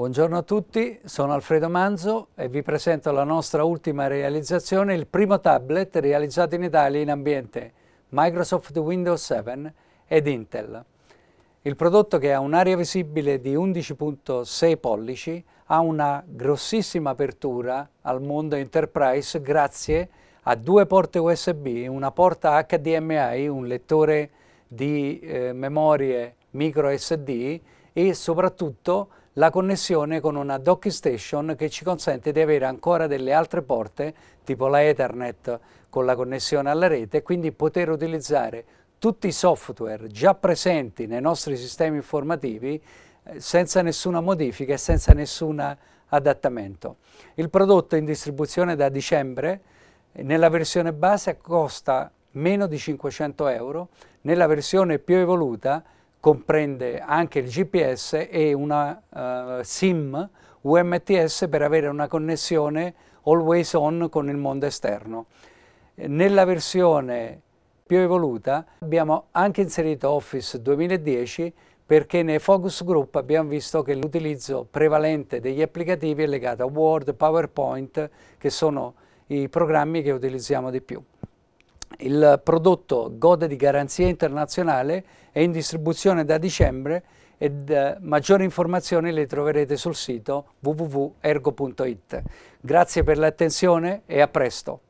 Buongiorno a tutti, sono Alfredo Manzo e vi presento la nostra ultima realizzazione, il primo tablet realizzato in Italia in ambiente Microsoft Windows 7 ed Intel. Il prodotto che ha un'area visibile di 11.6 pollici ha una grossissima apertura al mondo enterprise grazie a due porte USB, una porta HDMI, un lettore di eh, memorie micro SD e soprattutto la connessione con una docking station che ci consente di avere ancora delle altre porte tipo la Ethernet con la connessione alla rete e quindi poter utilizzare tutti i software già presenti nei nostri sistemi informativi eh, senza nessuna modifica e senza nessun adattamento. Il prodotto è in distribuzione da dicembre nella versione base costa meno di 500 euro, nella versione più evoluta comprende anche il GPS e una uh, SIM UMTS per avere una connessione always on con il mondo esterno. Nella versione più evoluta abbiamo anche inserito Office 2010 perché nei focus group abbiamo visto che l'utilizzo prevalente degli applicativi è legato a Word, PowerPoint che sono i programmi che utilizziamo di più. Il prodotto gode di garanzia internazionale, è in distribuzione da dicembre ed eh, maggiori informazioni le troverete sul sito www.ergo.it. Grazie per l'attenzione e a presto.